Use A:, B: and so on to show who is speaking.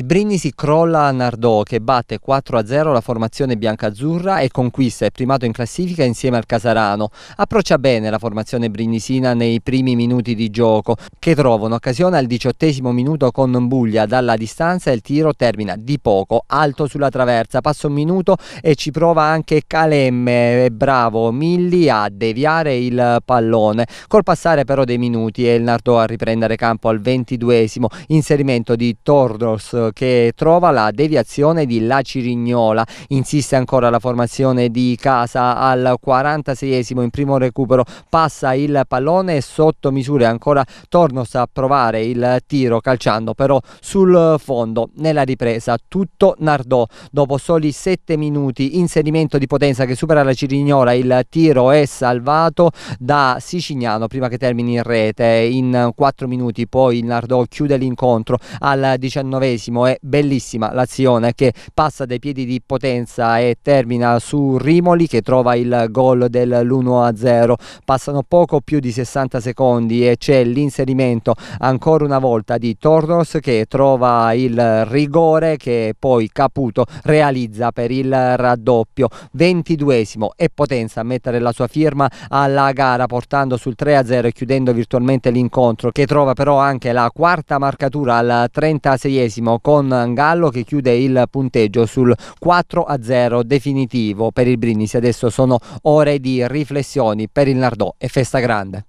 A: Il Brindisi crolla a Nardò che batte 4-0 la formazione biancazzurra e conquista il primato in classifica insieme al Casarano. Approccia bene la formazione brindisina nei primi minuti di gioco che trova un'occasione al diciottesimo minuto con Buglia dalla distanza il tiro termina di poco, alto sulla traversa, passa un minuto e ci prova anche Calemme, bravo Milli a deviare il pallone. Col passare però dei minuti e il Nardò a riprendere campo al ventiduesimo, inserimento di Tordos che trova la deviazione di La Cirignola. Insiste ancora la formazione di casa al 46esimo in primo recupero. Passa il pallone sotto misure. Ancora Tornos a provare il tiro calciando però sul fondo. Nella ripresa tutto Nardò. Dopo soli 7 minuti inserimento di potenza che supera la Cirignola. Il tiro è salvato da Sicignano prima che termini in rete. In 4 minuti poi il Nardò chiude l'incontro al 19esimo. Palermo è bellissima l'azione che passa dai piedi di Potenza e termina su Rimoli che trova il gol dell'1-0 passano poco più di 60 secondi e c'è l'inserimento ancora una volta di Tornos che trova il rigore che poi Caputo realizza per il raddoppio 22esimo e Potenza a mettere la sua firma alla gara portando sul 3-0 e chiudendo virtualmente l'incontro che trova però anche la quarta marcatura al 36esimo con Gallo che chiude il punteggio sul 4-0 definitivo per il Brindisi. Adesso sono ore di riflessioni per il Nardò e festa grande.